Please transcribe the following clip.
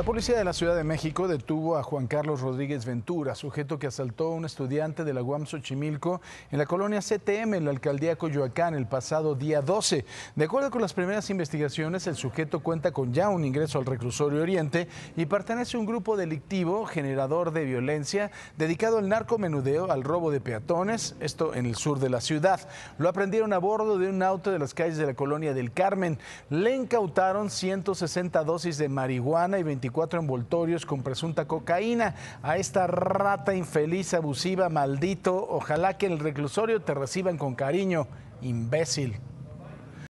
La policía de la Ciudad de México detuvo a Juan Carlos Rodríguez Ventura, sujeto que asaltó a un estudiante de la UAM Xochimilco en la colonia CTM, en la alcaldía Coyoacán, el pasado día 12. De acuerdo con las primeras investigaciones, el sujeto cuenta con ya un ingreso al reclusorio Oriente y pertenece a un grupo delictivo generador de violencia dedicado al narcomenudeo, al robo de peatones, esto en el sur de la ciudad. Lo aprendieron a bordo de un auto de las calles de la colonia del Carmen. Le incautaron 160 dosis de marihuana y 24 envoltorios con presunta cocaína. A esta rata infeliz, abusiva, maldito, ojalá que en el reclusorio te reciban con cariño, imbécil.